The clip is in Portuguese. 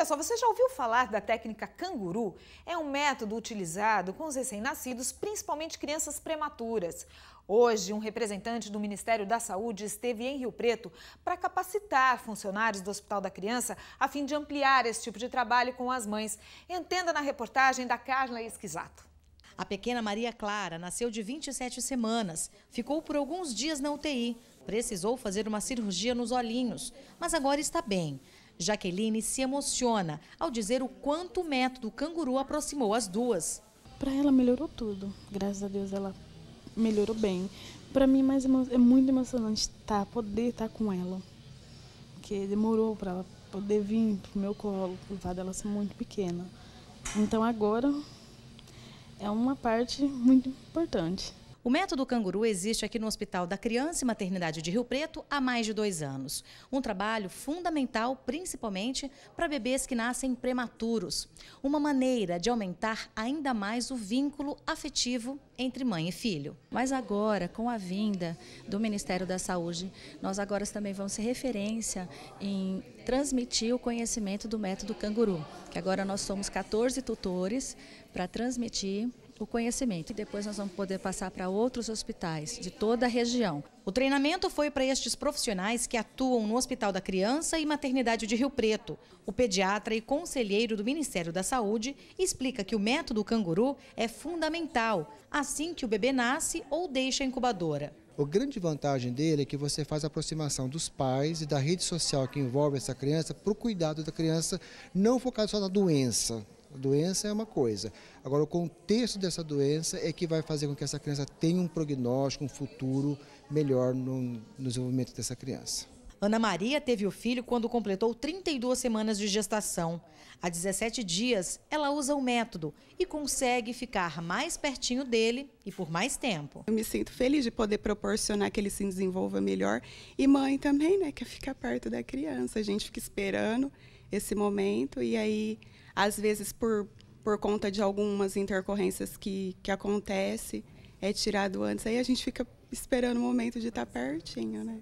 Olha só, você já ouviu falar da técnica canguru? É um método utilizado com os recém-nascidos, principalmente crianças prematuras. Hoje, um representante do Ministério da Saúde esteve em Rio Preto para capacitar funcionários do Hospital da Criança a fim de ampliar esse tipo de trabalho com as mães. Entenda na reportagem da Carla Esquisato. A pequena Maria Clara nasceu de 27 semanas, ficou por alguns dias na UTI, precisou fazer uma cirurgia nos olhinhos, mas agora está bem. Jaqueline se emociona ao dizer o quanto o método canguru aproximou as duas. Para ela melhorou tudo. Graças a Deus ela melhorou bem. Para mim mais é muito emocionante estar, tá, poder estar tá com ela. Porque demorou para ela poder vir pro meu colo, por causa dela ser muito pequena. Então agora é uma parte muito importante. O método canguru existe aqui no Hospital da Criança e Maternidade de Rio Preto há mais de dois anos. Um trabalho fundamental, principalmente para bebês que nascem prematuros. Uma maneira de aumentar ainda mais o vínculo afetivo entre mãe e filho. Mas agora, com a vinda do Ministério da Saúde, nós agora também vamos ser referência em transmitir o conhecimento do método canguru, que agora nós somos 14 tutores para transmitir o conhecimento. E depois nós vamos poder passar para outros hospitais de toda a região. O treinamento foi para estes profissionais que atuam no Hospital da Criança e Maternidade de Rio Preto. O pediatra e conselheiro do Ministério da Saúde explica que o método canguru é fundamental assim que o bebê nasce ou deixa a incubadora. A grande vantagem dele é que você faz a aproximação dos pais e da rede social que envolve essa criança para o cuidado da criança, não focado só na doença, a doença é uma coisa. Agora, o contexto dessa doença é que vai fazer com que essa criança tenha um prognóstico, um futuro melhor no, no desenvolvimento dessa criança. Ana Maria teve o filho quando completou 32 semanas de gestação. Há 17 dias, ela usa o método e consegue ficar mais pertinho dele e por mais tempo. Eu me sinto feliz de poder proporcionar que ele se desenvolva melhor e mãe também, né, quer ficar perto da criança. A gente fica esperando esse momento. E aí, às vezes, por, por conta de algumas intercorrências que, que acontece, é tirado antes. Aí a gente fica esperando o momento de estar tá pertinho, né?